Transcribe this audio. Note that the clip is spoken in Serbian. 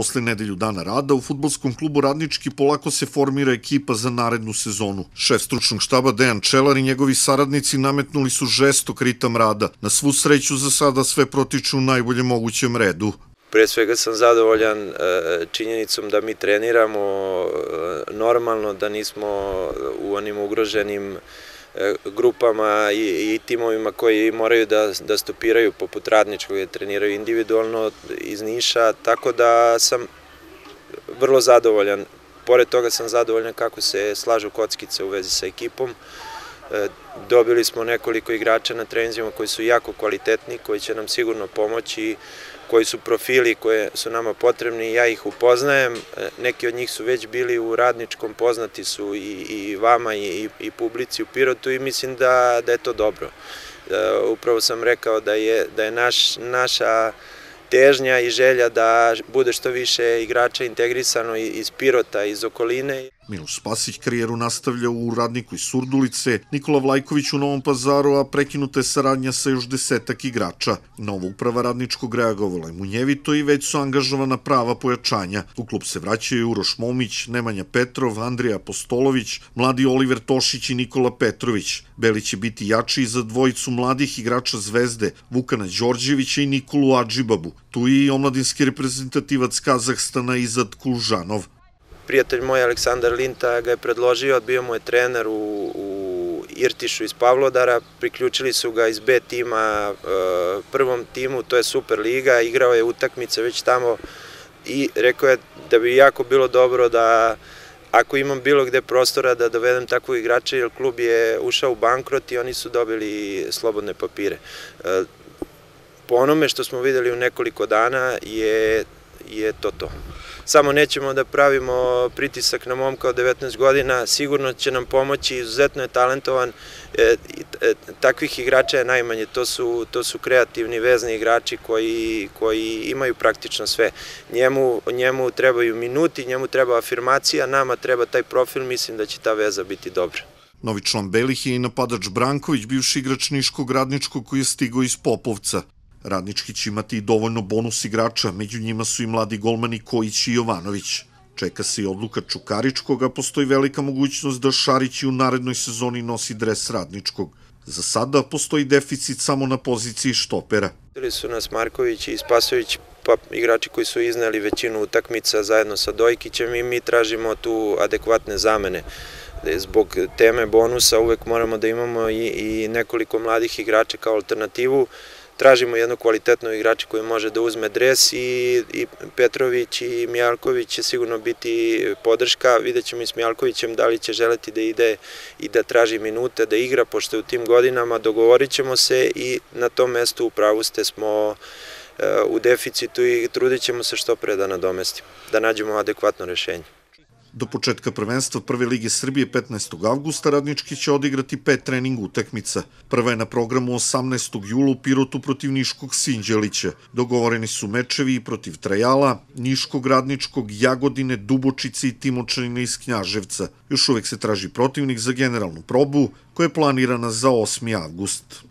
Posle nedelju dana rada u futbolskom klubu Radnički polako se formira ekipa za narednu sezonu. Šef stručnog štaba Dejan Čelar i njegovi saradnici nametnuli su žestok ritam rada. Na svu sreću za sada sve protiču u najbolje mogućem redu. Pre svega sam zadovoljan e, činjenicom da mi treniramo e, normalno, da nismo u onim ugroženim E, grupama i, i timovima koji moraju da, da stopiraju poput radničkog, da treniraju individualno iz Niša, tako da sam vrlo zadovoljan. Pored toga sam zadovoljan kako se slažu kockice u vezi sa ekipom, Dobili smo nekoliko igrača na trenzijama koji su jako kvalitetni, koji će nam sigurno pomoći koji su profili koje su nama potrebni, ja ih upoznajem, e, neki od njih su već bili u radničkom, poznati su i, i vama i, i publici u Pirotu i mislim da, da je to dobro. E, upravo sam rekao da je, da je naš, naša težnja i želja da bude što više igrača integrisano iz Pirota, iz okoline. Miloš Spasić karijeru nastavlja u Radniku iz Surdulice, Nikola Vlajković u Novom Pazaru, a prekinuta je saradnja sa još desetak igrača. Nova uprava radničkog reagovala je munjevito i već su angažovana prava pojačanja. U klub se vraćaju Uroš Momić, Nemanja Petrov, Andrija Apostolović, mladi Oliver Tošić i Nikola Petrović. Beli će biti jači i za dvojicu mladih igrača Zvezde, Vukana Đorđevića i Nikolu Adžibabu. Tu je i omladinski reprezentativac Kazahstana Izad Kulžanov prijatelj moj Aleksandar Linta ga je predložio, bio mu je trener u, u Irtišu iz Pavlodara, priključili su ga iz B tima e, prvom timu, to je Super Liga, igrao je utakmice već tamo i rekao je da bi jako bilo dobro da ako imam bilo gde prostora da dovedem takvog igrača, jer klub je ušao u bankrot i oni su dobili slobodne papire. E, po onome što smo videli u nekoliko dana je, je to to samo nećemo da pravimo pritisak na momka od 19 godina, sigurno će nam pomoći, izuzetno je talentovan, e, e, takvih igrača je najmanje, to su, to su kreativni vezni igrači koji, koji imaju praktično sve. Njemu, njemu trebaju minuti, njemu treba afirmacija, nama treba taj profil, mislim da će ta veza biti dobra. Novi član Belih je i napadač Branković, bivši igrač Niškog radničkog koji je stigao iz Popovca. Radnički će imati i dovoljno bonus igrača, među njima su i mladi golmani Kojić i Jovanović. Čeka se i odluka Čukaričkog, a postoji velika mogućnost da Šarić i u narednoj sezoni nosi dres Radničkog. Za sada postoji deficit samo na poziciji štopera. Bili su nas Marković i Spasović, pa igrači koji su izneli većinu utakmica zajedno sa Dojkićem i mi tražimo tu adekvatne zamene. Zbog teme bonusa uvek moramo da imamo i, i nekoliko mladih igrača kao alternativu tražimo jednu kvalitetnu igrača koji može da uzme dres i, i Petrović i Mijalković će sigurno biti podrška. Vidjet ćemo i s Mijalkovićem da li će želeti da ide i da traži minute, da igra, pošto je u tim godinama dogovorit ćemo se i na tom mestu u pravu ste smo e, u deficitu i trudit ćemo se što pre da nadomestimo, da nađemo adekvatno rešenje. Do početka prvenstva Prve lige Srbije 15. avgusta radnički će odigrati pet trening utakmica. Prva je na programu 18. jula u Pirotu protiv Niškog Sinđelića. Dogovoreni su mečevi i protiv Trajala, Niškog Radničkog, Jagodine, Dubočice i Timočanina iz Knjaževca. Još uvek se traži protivnik za generalnu probu koja je planirana za 8. avgust.